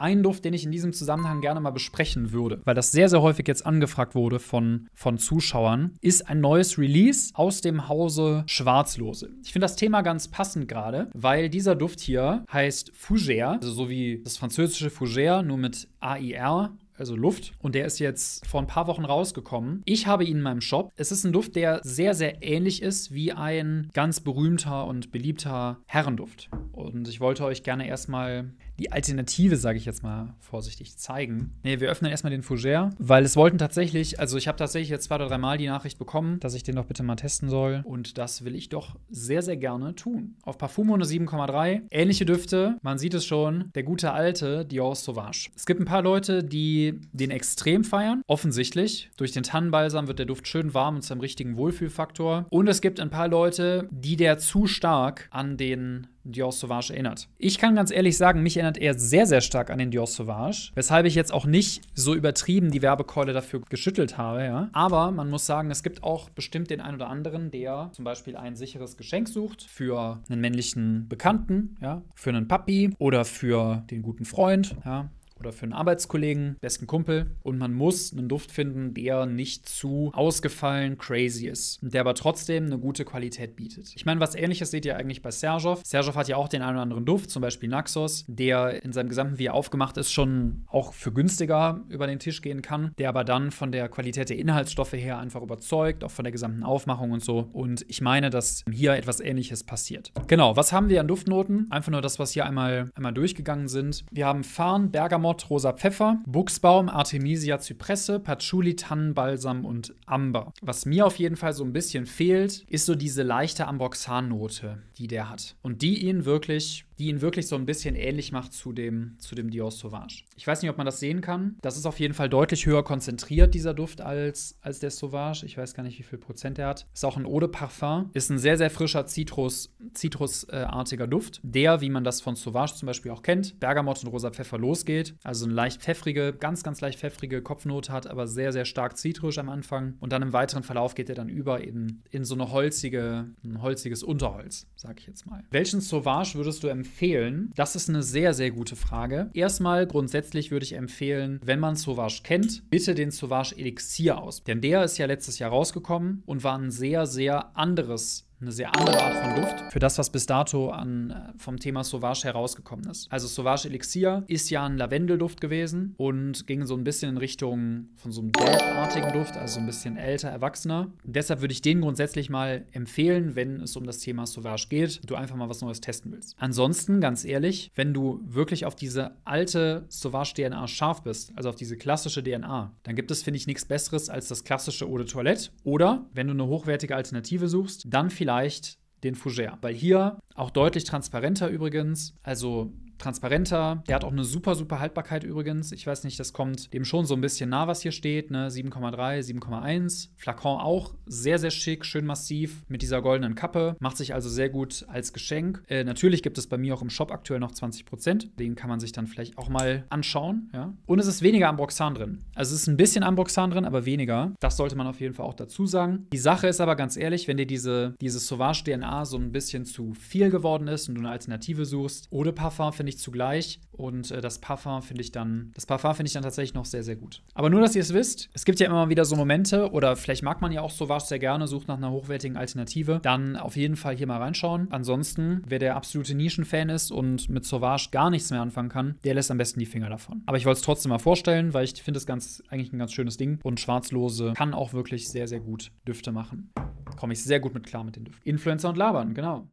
Ein Duft, den ich in diesem Zusammenhang gerne mal besprechen würde, weil das sehr, sehr häufig jetzt angefragt wurde von, von Zuschauern, ist ein neues Release aus dem Hause Schwarzlose. Ich finde das Thema ganz passend gerade, weil dieser Duft hier heißt Fougère, also so wie das französische Fougère, nur mit AIR also Luft. Und der ist jetzt vor ein paar Wochen rausgekommen. Ich habe ihn in meinem Shop. Es ist ein Duft, der sehr, sehr ähnlich ist wie ein ganz berühmter und beliebter Herrenduft. Und ich wollte euch gerne erstmal die Alternative, sage ich jetzt mal vorsichtig, zeigen. Nee, wir öffnen erstmal den Fougère, weil es wollten tatsächlich, also ich habe tatsächlich jetzt zwei oder dreimal die Nachricht bekommen, dass ich den doch bitte mal testen soll. Und das will ich doch sehr, sehr gerne tun. Auf Parfumo eine 7,3. Ähnliche Düfte, man sieht es schon, der gute alte Dior Sauvage. Es gibt ein paar Leute, die den extrem feiern, offensichtlich. Durch den Tannenbalsam wird der Duft schön warm und zu einem richtigen Wohlfühlfaktor. Und es gibt ein paar Leute, die der zu stark an den Dior Sauvage erinnert. Ich kann ganz ehrlich sagen, mich erinnert er sehr, sehr stark an den Dior Sauvage, weshalb ich jetzt auch nicht so übertrieben die Werbekeule dafür geschüttelt habe. Ja. Aber man muss sagen, es gibt auch bestimmt den einen oder anderen, der zum Beispiel ein sicheres Geschenk sucht für einen männlichen Bekannten, ja, für einen Papi oder für den guten Freund. Ja oder für einen Arbeitskollegen, besten Kumpel. Und man muss einen Duft finden, der nicht zu ausgefallen crazy ist, der aber trotzdem eine gute Qualität bietet. Ich meine, was ähnliches seht ihr eigentlich bei Serjov. Serjov hat ja auch den einen oder anderen Duft, zum Beispiel Naxos, der in seinem gesamten, wie er aufgemacht ist, schon auch für günstiger über den Tisch gehen kann, der aber dann von der Qualität der Inhaltsstoffe her einfach überzeugt, auch von der gesamten Aufmachung und so. Und ich meine, dass hier etwas ähnliches passiert. Genau, was haben wir an Duftnoten? Einfach nur das, was hier einmal, einmal durchgegangen sind. Wir haben Farn, Bergamot, Bergamott, rosa Pfeffer, Buchsbaum, Artemisia Zypresse, Patchouli, Tannenbalsam und Amber. Was mir auf jeden Fall so ein bisschen fehlt, ist so diese leichte Ambroxan-Note, die der hat. Und die ihn wirklich die ihn wirklich so ein bisschen ähnlich macht zu dem, zu dem Dior Sauvage. Ich weiß nicht, ob man das sehen kann. Das ist auf jeden Fall deutlich höher konzentriert, dieser Duft, als, als der Sauvage. Ich weiß gar nicht, wie viel Prozent er hat. Ist auch ein Eau de Parfum. Ist ein sehr, sehr frischer Zitrus, Zitrusartiger Duft, der, wie man das von Sauvage zum Beispiel auch kennt, Bergamot und rosa Pfeffer losgeht. Also eine leicht pfeffrige, ganz, ganz leicht pfeffrige Kopfnote hat, aber sehr, sehr stark zitrisch am Anfang. Und dann im weiteren Verlauf geht er dann über in, in so eine holzige, ein holziges Unterholz, sag ich jetzt mal. Welchen Sauvage würdest du empfehlen? empfehlen? Das ist eine sehr, sehr gute Frage. Erstmal grundsätzlich würde ich empfehlen, wenn man Sauvage kennt, bitte den Sauvage Elixier aus. Denn der ist ja letztes Jahr rausgekommen und war ein sehr, sehr anderes eine sehr andere Art von Duft für das, was bis dato an, äh, vom Thema Sauvage herausgekommen ist. Also Sauvage Elixir ist ja ein Lavendelduft gewesen und ging so ein bisschen in Richtung von so einem dorfartigen Duft, also so ein bisschen älter, erwachsener. Deshalb würde ich den grundsätzlich mal empfehlen, wenn es um das Thema Sauvage geht, du einfach mal was Neues testen willst. Ansonsten, ganz ehrlich, wenn du wirklich auf diese alte Sauvage-DNA scharf bist, also auf diese klassische DNA, dann gibt es, finde ich, nichts Besseres als das klassische Eau de Toilette. Oder, wenn du eine hochwertige Alternative suchst, dann vielleicht vielleicht den Fougère, weil hier auch deutlich transparenter übrigens, also transparenter. Der hat auch eine super, super Haltbarkeit übrigens. Ich weiß nicht, das kommt dem schon so ein bisschen nah, was hier steht. Ne? 7,3, 7,1. Flakon auch sehr, sehr schick, schön massiv mit dieser goldenen Kappe. Macht sich also sehr gut als Geschenk. Äh, natürlich gibt es bei mir auch im Shop aktuell noch 20%. Den kann man sich dann vielleicht auch mal anschauen. Ja? Und es ist weniger Ambroxan drin. Also es ist ein bisschen Ambroxan drin, aber weniger. Das sollte man auf jeden Fall auch dazu sagen. Die Sache ist aber ganz ehrlich, wenn dir diese, diese Sauvage-DNA so ein bisschen zu viel geworden ist und du eine Alternative suchst, Eau de Parfum finde vollständig zugleich. Und äh, das Parfum finde ich dann, das Parfum finde ich dann tatsächlich noch sehr, sehr gut. Aber nur, dass ihr es wisst, es gibt ja immer wieder so Momente, oder vielleicht mag man ja auch so sehr gerne, sucht nach einer hochwertigen Alternative, dann auf jeden Fall hier mal reinschauen. Ansonsten, wer der absolute Nischenfan ist und mit Sauvage gar nichts mehr anfangen kann, der lässt am besten die Finger davon. Aber ich wollte es trotzdem mal vorstellen, weil ich finde es ganz eigentlich ein ganz schönes Ding. Und Schwarzlose kann auch wirklich sehr, sehr gut Düfte machen. Komme ich sehr gut mit klar mit den Düften. Influencer und Labern, genau.